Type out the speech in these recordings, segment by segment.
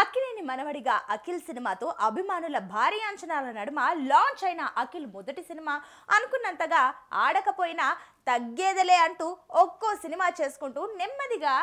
అఖిలేని మనవడిగా అఖిల్ సినిమాతో అభిమానుల భారీ అంచనాల నడుమ లాంచ్ అయిన అఖిల్ మొదటి సినిమా అనుకున్నంతగా ఆడకపోయినా తగ్గేదలే అంటూ ఒక్కో సినిమా చేసుకుంటూ నెమ్మదిగా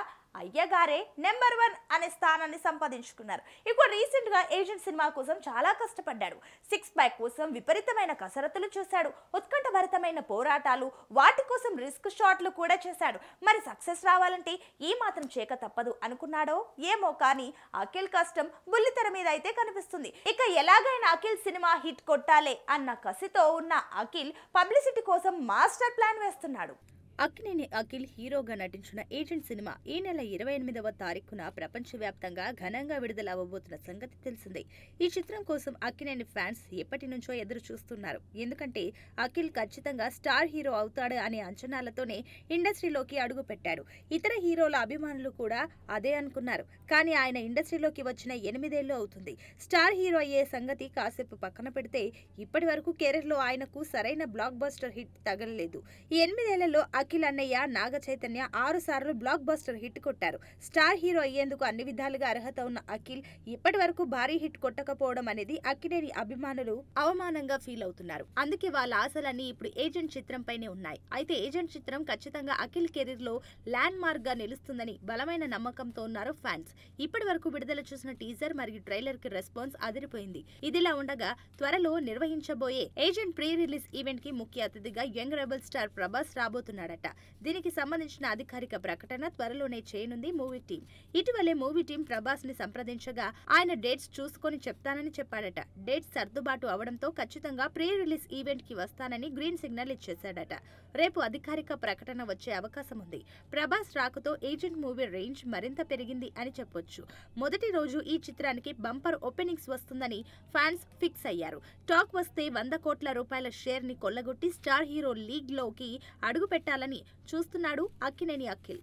అయ్యగారే నెంబర్ వన్ అనే స్థానాన్ని సంపాదించుకున్నారు ఇప్పుడు రీసెంట్గా ఏజెంట్ సినిమా కోసం చాలా కష్టపడ్డాడు సిక్స్ ప్యాక్ కోసం విపరీతమైన కసరత్తులు చూశాడు ఉత్కంఠభరితమైన పోరాటాలు వాటి కోసం రిస్క్ షాట్లు కూడా చేశాడు మరి సక్సెస్ రావాలంటే ఈ మాత్రం చేక తప్పదు అనుకున్నాడో ఏమో కానీ అఖిల్ కష్టం బుల్లితెర మీద అయితే కనిపిస్తుంది ఇక ఎలాగైనా అఖిల్ సినిమా హిట్ కొట్టాలే అన్న కసితో ఉన్న అఖిల్ పబ్లిసిటీ కోసం మాస్టర్ ప్లాన్ వేస్తున్నాడు అక్కినేని అఖిల్ హీరోగా నటించిన ఏజెంట్ సినిమా ఈ నెల ఇరవై ఎనిమిదవ తారీఖున ప్రపంచవ్యాప్తంగా ఘనంగా విడుదల అవ్వబోతున్న సంగతి తెలిసిందే ఈ చిత్రం కోసం అక్కినేని ఫ్యాన్స్ ఎప్పటి నుంచో ఎదురు చూస్తున్నారు ఎందుకంటే అఖిల్ ఖచ్చితంగా స్టార్ హీరో అవుతాడు అనే అంచనాలతోనే ఇండస్ట్రీలోకి పెట్టాడు ఇతర హీరోల అభిమానులు కూడా అదే అనుకున్నారు కానీ ఆయన ఇండస్ట్రీలోకి వచ్చిన ఎనిమిదేళ్లు అవుతుంది స్టార్ హీరో అయ్యే సంగతి కాసేపు పక్కన పెడితే ఇప్పటి వరకు కెరీర్లో ఆయనకు సరైన బ్లాక్ బస్టర్ హిట్ తగలలేదు ఈ ఎనిమిదేళ్లలో అఖిల్ అన్నయ్య నాగ చైతన్య ఆరు సార్లు బ్లాక్ బస్టర్ హిట్ కొట్టారు స్టార్ హీరో అయ్యేందుకు అన్ని విధాలుగా అర్హత ఉన్న అఖిల్ ఇప్పటి వరకు భారీ హిట్ కొట్టకపోవడం అనేది అక్కినేని అభిమానులు అవమానంగా ఫీల్ అవుతున్నారు అందుకే వాళ్ళ ఆశలన్నీ ఇప్పుడు ఏజెంట్ చిత్రంపైనే ఉన్నాయి అయితే ఏజెంట్ చిత్రం ఖచ్చితంగా అఖిల్ కెరీర్ లో ల్యాండ్ మార్క్ గా నిలుస్తుందని బలమైన నమ్మకంతో ఉన్నారు ఫ్యాన్స్ ఇప్పటి వరకు విడుదల చూసిన టీజర్ మరియు ట్రైలర్ కి రెస్పాన్స్ అదిరిపోయింది ఇదిలా ఉండగా త్వరలో నిర్వహించబోయే ఏజెంట్ ప్రీ రిలీజ్ ఈవెంట్ కి ముఖ్య అతిథిగా యంగ్ రెబల్ స్టార్ ప్రభాస్ రాబోతున్నాడు చేశారట దీనికి సంబంధించిన అధికారిక ప్రకటన త్వరలోనే చేయనుంది మూవీ టీం ఇటీవలే మూవీ టీం ప్రభాస్ ని సంప్రదించగా ఆయన డేట్స్ చూసుకొని చెప్తానని చెప్పాడట డేట్స్ సర్దుబాటు అవడంతో ఖచ్చితంగా ప్రీ రిలీజ్ ఈవెంట్ కి వస్తానని గ్రీన్ సిగ్నల్ ఇచ్చేశాడట రేపు అధికారిక ప్రకటన వచ్చే అవకాశం ఉంది ప్రభాస్ రాకతో ఏజెంట్ మూవీ రేంజ్ మరింత పెరిగింది అని చెప్పొచ్చు మొదటి రోజు ఈ చిత్రానికి బంపర్ ఓపెనింగ్స్ వస్తుందని ఫ్యాన్స్ ఫిక్స్ అయ్యారు టాక్ వస్తే వంద కోట్ల రూపాయల షేర్ ని కొల్లగొట్టి స్టార్ హీరో లీగ్ లోకి అడుగు పెట్టాలని చేయాలని చూస్తున్నాడు అక్కినేని అఖిల్